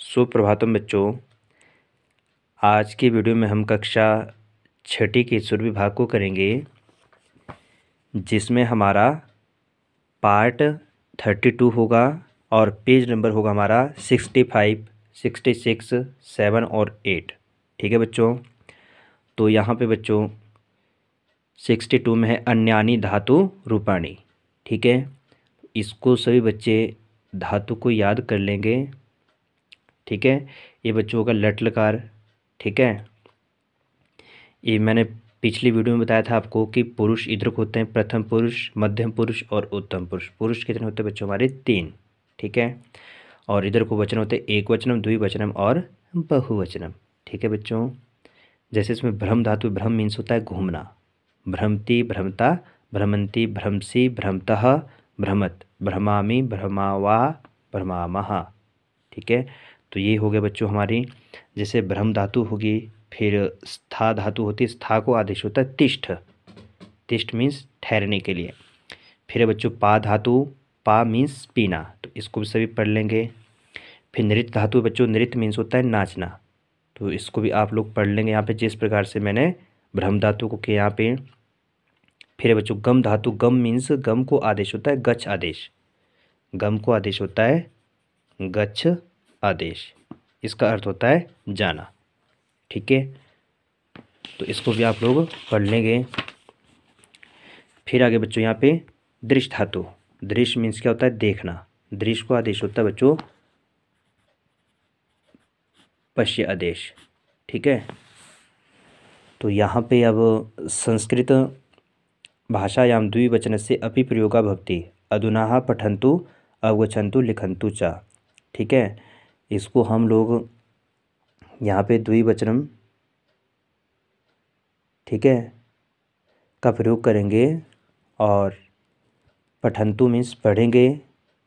सुप्रभातम बच्चों आज की वीडियो में हम कक्षा छठी के सुर विभाग को करेंगे जिसमें हमारा पार्ट थर्टी टू होगा और पेज नंबर होगा हमारा sixty five sixty six seven और एट ठीक है बच्चों तो यहाँ पे बच्चों सिक्सटी टू में है अन्यानी धातु रूपाणी ठीक है इसको सभी बच्चे धातु को याद कर लेंगे ठीक है ये बच्चों का लटलकार ठीक है ये मैंने पिछली वीडियो में बताया था आपको कि पुरुष इधर होते हैं प्रथम पुरुष मध्यम पुरुष और उत्तम पुरुष पुरुष कितने होते हैं बच्चों हमारे तीन ठीक है और इधर को वचन होते हैं एक वचनम द्विवचनम और बहुवचनम ठीक है बच्चों जैसे इसमें भ्रम धातु भ्रम मीन्स होता है घूमना भ्रमती भ्रमता भ्रमंती भ्रमसी भ्रमत भ्रमत भ्रमामी भ्रमावा भ्रमा ठीक है तो ये हो गया बच्चों हमारी जैसे ब्रह्म धातु होगी फिर स्था धातु होती है स्था को आदेश होता है तिष्ठ तिष्ठ मीन्स ठहरने के लिए फिर बच्चों पा धातु पा मीन्स पीना तो इसको भी सभी पढ़ लेंगे फिर नृत्य धातु बच्चों नृत्य मीन्स होता है नाचना तो इसको भी आप लोग पढ़ लेंगे यहाँ पे जिस प्रकार से मैंने ब्रह्म धातु को किया यहाँ पे फिर बच्चों गम धातु गम मीन्स गम को आदेश होता है गच्छ आदेश गम को आदेश होता है गच्छ आदेश इसका अर्थ होता है जाना ठीक है तो इसको भी आप लोग पढ़ लेंगे फिर आगे बच्चों यहाँ पे दृश्य धातु दृश्य मीन्स क्या होता है देखना दृश्य को आदेश होता है बच्चों पश्य आदेश ठीक है तो यहाँ पे अब संस्कृत भाषायाम द्विवचन से अपि प्रयोगा भक्ति अधुना पठंतु अवगछंतु लिखंतु चा ठीक है इसको हम लोग यहाँ पे द्विवचनम ठीक है का प्रयोग करेंगे और पठंतु मीन्स पढ़ेंगे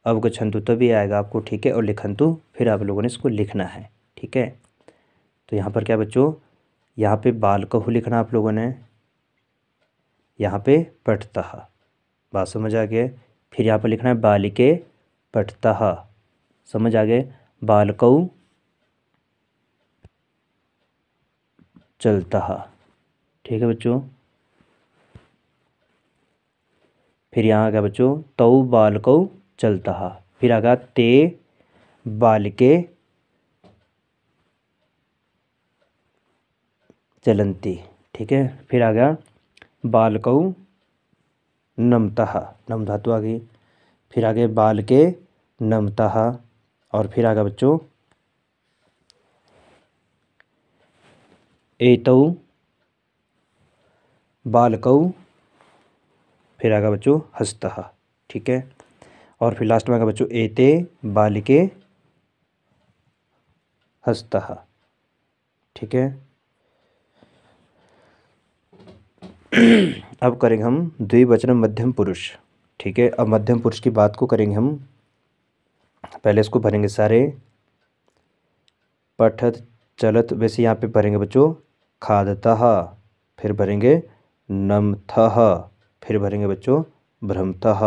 अब गच्छंतु तभी आएगा आपको ठीक है और लिखंतु फिर आप लोगों ने इसको लिखना है ठीक है तो यहाँ पर क्या बच्चों यहाँ पे बाल कहु लिखना आप लोगों ने यहाँ पे पठता बात समझ आ गया फिर यहाँ पर लिखना है बालिके पठता समझ आ गए बालकऊ चलता ठीक है बच्चों फिर यहाँ आ गया बच्चों तऊ चलता है फिर आ गया ते बालके चलंती ठीक है फिर आ गया बालकऊ नमता नम धातु आ गई फिर आगे बाल बालके नमता और फिर आगे बच्चों एतऊ बालकऊ फिर आगे बच्चों हस्त ठीक है और फिर लास्ट में आगे बच्चों एते बालिके हस्त ठीक है अब करेंगे हम द्विवचन मध्यम पुरुष ठीक है अब मध्यम पुरुष की बात को करेंगे हम पहले इसको भरेंगे सारे पठत चलत वैसे यहाँ पे भरेंगे बच्चों खादतः फिर भरेंगे नमथ फिर भरेंगे बच्चों भ्रमतः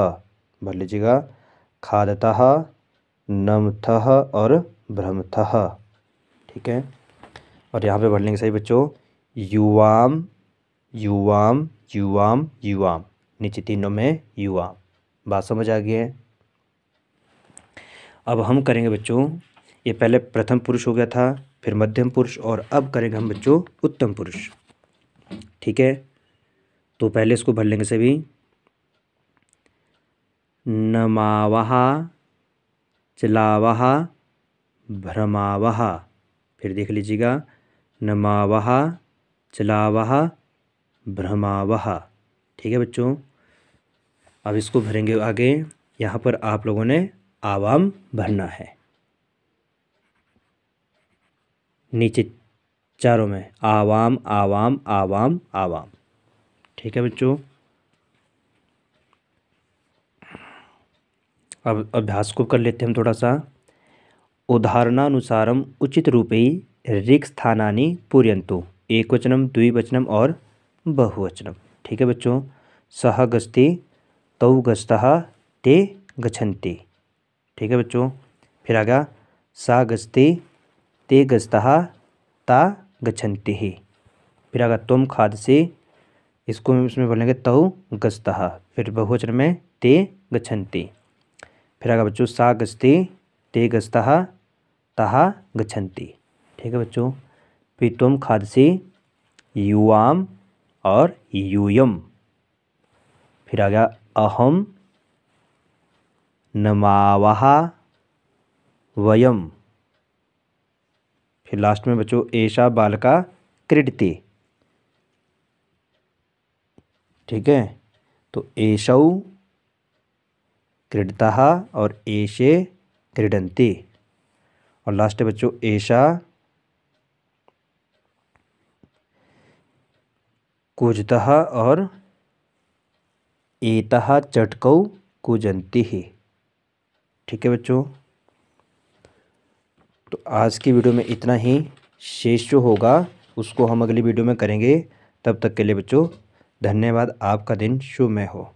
भर लीजिएगा खादतः नमथ और भ्रमतः ठीक है और यहाँ पे भर लेंगे सही बच्चों युवाम युवाम युवाम युवाम नीचे तीनों में युवाम बात समझ आ गई है अब हम करेंगे बच्चों ये पहले प्रथम पुरुष हो गया था फिर मध्यम पुरुष और अब करेंगे हम बच्चों उत्तम पुरुष ठीक है तो पहले इसको भर लेंगे सभी नमावहा चलावहा भ्रमावहा फिर देख लीजिएगा नमावहा चलावहा भ्रमावहा ठीक है बच्चों अब इसको भरेंगे आगे यहाँ पर आप लोगों ने आवाम भरना है नीचे चारों में आवाम आवाम आवाम आवाम ठीक है बच्चों अब अभ्यास को कर लेते हैं थोड़ा सा उदाहरणानुसारम उचित रूपे स्थानानी पूर्यंतु वचनम द्विवचनम और बहुवचनम ठीक है बच्चों सह गस्ते तौ गस्तः ते गछंती ठीक है बच्चों फिर आ गया सा गजते ते गजता ता ही फिर आ गया तुम खाद से इसको इसमें बोलेंगे तव गजता फिर बहुवचन में ते गच्छन्ति फिर आ गया बच्चों सा गजते ते गजता तहा गच्छन्ति ठीक है बच्चों फिर तुम खाद से युवाम और यूयम फिर आ गया अहम नमावहा वयम फिर लास्ट में बच्चों ऐशा बालका क्रीडते ठीक है तो एशौ क्रीडता और ऐशे क्रीडंती और लास्ट है बच्चों ऐशा कूजता और एता चटकौ कूजंती ही ठीक है बच्चों तो आज की वीडियो में इतना ही शेष जो होगा उसको हम अगली वीडियो में करेंगे तब तक के लिए बच्चों धन्यवाद आपका दिन शुभमय हो